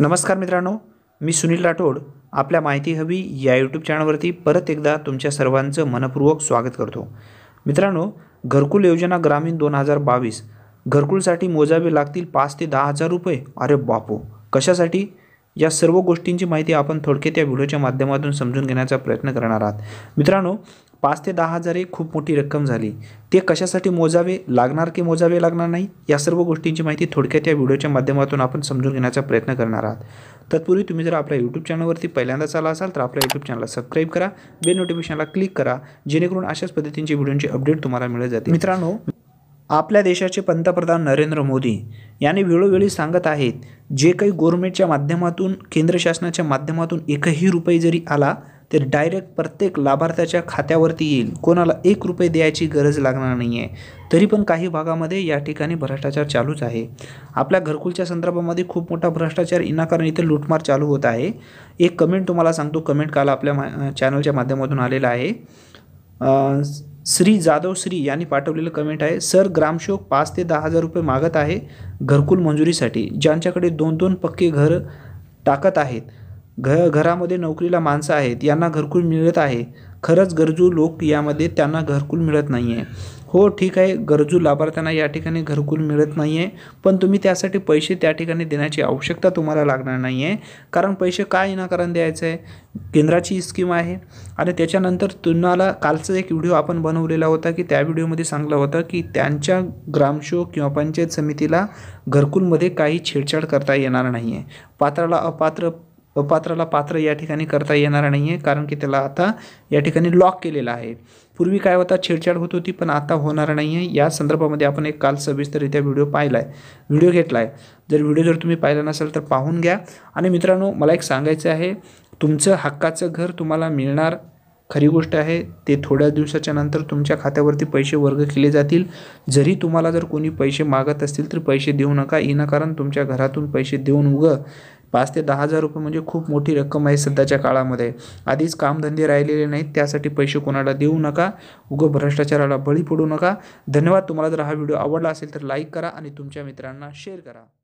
नमस्कार मित्रांनो मी सुनील राठोड आपल्या माहिती हवी या यूट्यूब चॅनलवरती परत एकदा तुमच्या सर्वांचं मनपूर्वक स्वागत करतो मित्रांनो घरकुल योजना ग्रामीण दोन हजार बावीस घरकुलसाठी मोजावे लागतील पाच ते दहा हजार रुपये अरे बापू कशासाठी या सर्व गोष्टींची माहिती आपण थोडक्यात या व्हिडिओच्या माध्यमातून समजून घेण्याचा प्रयत्न करणार आहात मित्रांनो पाच ते दहा हजार ही खूप मोठी रक्कम झाली ते कशासाठी मोजावे लागणार की मोजावे लागणार नाही या सर्व गोष्टींची माहिती थोडक्यात या व्हिडिओच्या माध्यमातून आपण समजून घेण्याचा प्रयत्न करणार आहात तत्पूर्वी तुम्ही जर आपल्या यूट्यूब चॅनलवरती पहिल्यांदाच आला असाल तर आपल्या यूट्यूब चॅनलला सबस्क्राईब करा बेल नोटिफिकेशनला क्लिक करा जेणेकरून अशाच पद्धतींची व्हिडिओंची अपडेट तुम्हाला मिळत जाते मित्रांनो आपल्या देशाचे पंतप्रधान नरेंद्र मोदी यांनी वेळोवेळी सांगत आहेत जे काही गोरमेंटच्या माध्यमातून केंद्र शासनाच्या माध्यमातून एकही रुपये जरी आला तर डायरेक्ट प्रत्येक लाभार्थ्याच्या खात्यावरती येईल कोणाला एक रुपये द्यायची गरज लागणार नाही आहे तरी पण काही भागामध्ये या ठिकाणी भ्रष्टाचार चालूच आहे आपल्या घरकुलच्या संदर्भामध्ये खूप मोठा भ्रष्टाचार इनाकारण इथे लूटमार चालू होत आहे एक कमेंट तुम्हाला सांगतो कमेंट काल आपल्या मा चॅनलच्या माध्यमातून आलेला आहे श्री जाधव श्री यांनी पाठवलेलं कमेंट आहे सर ग्रामशोक पाच ते दहा हजार रुपये मागत आहे घरकुल मंजुरीसाठी ज्यांच्याकडे दोन दोन पक्के घर टाकत आहेत घ घरामध्ये नोकरीला माणसं आहेत यांना घरकुल मिळत आहे खरंच गरजू लोक यामध्ये त्यांना घरकुल मिळत नाही आहे हो ठीक आहे गरजू लाभार्थ्यांना या ठिकाणी घरकुल मिळत नाही आहे पण तुम्ही त्यासाठी पैसे त्या ठिकाणी देण्याची आवश्यकता तुम्हाला लागणार नाही आहे कारण पैसे काय विनाकारण द्यायचं आहे केंद्राची स्कीम आहे आणि त्याच्यानंतर तुम्हाला कालचा एक व्हिडिओ आपण बनवलेला होता की त्या व्हिडिओमध्ये सांगला होता की त्यांच्या ग्रामशो किंवा पंचायत समितीला घरकुलमध्ये काही छेडछाड करता येणार नाही आहे पात्राला अपात्र अपात्राला पात्र या ठिकाणी करता येणार नाही आहे कारण की त्याला आता या ठिकाणी लॉक केलेला आहे पूर्वी काय होता छेडछाड होत होती पण आता होणार नाही आहे या संदर्भामध्ये आपण एक काल सविस्तररित्या व्हिडिओ पाहिला आहे व्हिडिओ घेतला आहे जर व्हिडिओ जर तुम्ही पाहिला नसेल तर पाहून घ्या आणि मित्रांनो मला एक सांगायचं आहे तुमचं हक्काचं घर तुम्हाला मिळणार खरी गोष्ट आहे ते थोड्या दिवसाच्या नंतर तुमच्या खात्यावरती पैसे वर्ग केले जातील जरी तुम्हाला जर कोणी पैसे मागत असतील तर पैसे देऊ नका इनाकारण तुमच्या घरातून पैसे देऊन उगं पाच ते दहा हजार रुपये म्हणजे खूप मोठी रक्कम आहे सध्याच्या काळामध्ये आधीच कामधंदे राहिलेले नाहीत त्यासाठी पैसे कोणाला देऊ नका उग भ्रष्टाचाराला बळी पडू नका धन्यवाद तुम्हाला जर हा व्हिडिओ आवडला असेल तर लाईक करा आणि तुमच्या मित्रांना शेअर करा